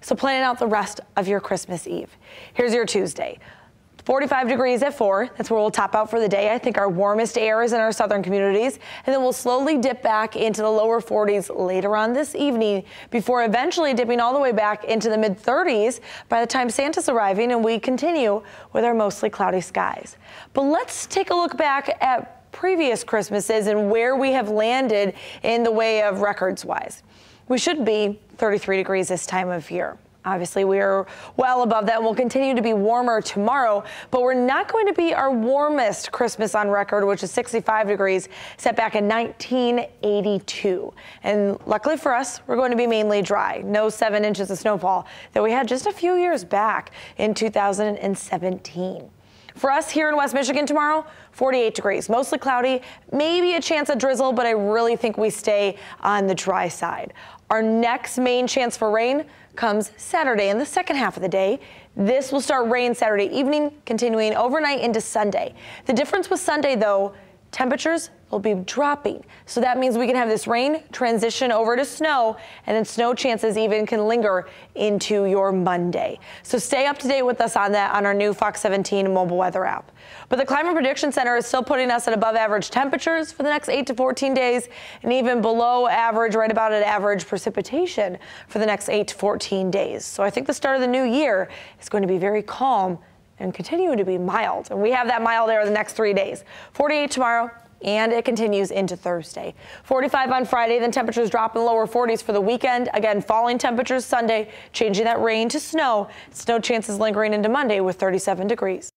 So plan out the rest of your Christmas Eve. Here's your Tuesday. 45 degrees at 4. That's where we'll top out for the day. I think our warmest air is in our southern communities, and then we'll slowly dip back into the lower 40s later on this evening before eventually dipping all the way back into the mid 30s by the time Santa's arriving and we continue with our mostly cloudy skies. But let's take a look back at previous Christmases and where we have landed in the way of records wise. We should be 33 degrees this time of year. Obviously, we are well above that and will continue to be warmer tomorrow, but we're not going to be our warmest Christmas on record, which is 65 degrees, set back in 1982. And luckily for us, we're going to be mainly dry. No seven inches of snowfall that we had just a few years back in 2017. For us here in West Michigan tomorrow, 48 degrees, mostly cloudy, maybe a chance of drizzle, but I really think we stay on the dry side. Our next main chance for rain comes Saturday in the second half of the day. This will start rain Saturday evening, continuing overnight into Sunday. The difference with Sunday, though, temperatures will be dropping. So that means we can have this rain transition over to snow and then snow chances even can linger into your Monday. So stay up to date with us on that on our new Fox 17 mobile weather app. But the Climate Prediction Center is still putting us at above average temperatures for the next 8 to 14 days and even below average, right about at average precipitation for the next 8 to 14 days. So I think the start of the new year is going to be very calm and continue to be mild. And we have that mild air the next three days. 48 tomorrow, and it continues into Thursday. 45 on Friday, then temperatures drop in lower 40s for the weekend. Again, falling temperatures Sunday, changing that rain to snow. Snow chances lingering into Monday with 37 degrees.